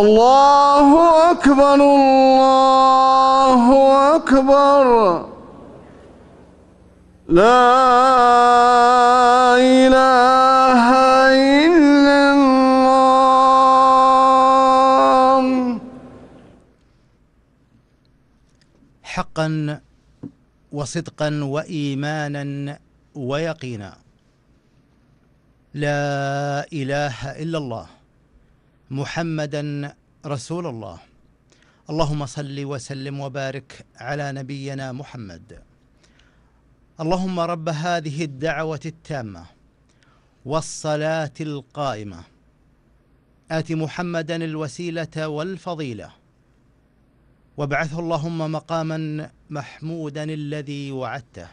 الله أكبر الله أكبر لا إله إلا الله حقا وصدقا وإيمانا ويقينا لا إله إلا الله محمدا رسول الله اللهم صل وسلم وبارك على نبينا محمد اللهم رب هذه الدعوه التامه والصلاه القائمه ات محمدا الوسيله والفضيله وابعثه اللهم مقاما محمودا الذي وعدته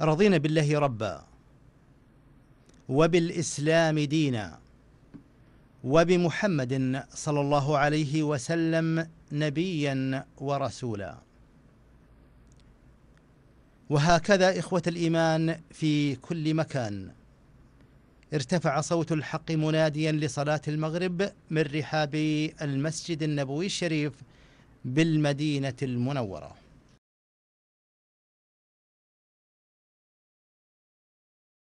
رضينا بالله ربا وبالإسلام دينا وبمحمد صلى الله عليه وسلم نبيا ورسولا وهكذا إخوة الإيمان في كل مكان ارتفع صوت الحق مناديا لصلاة المغرب من رحاب المسجد النبوي الشريف بالمدينة المنورة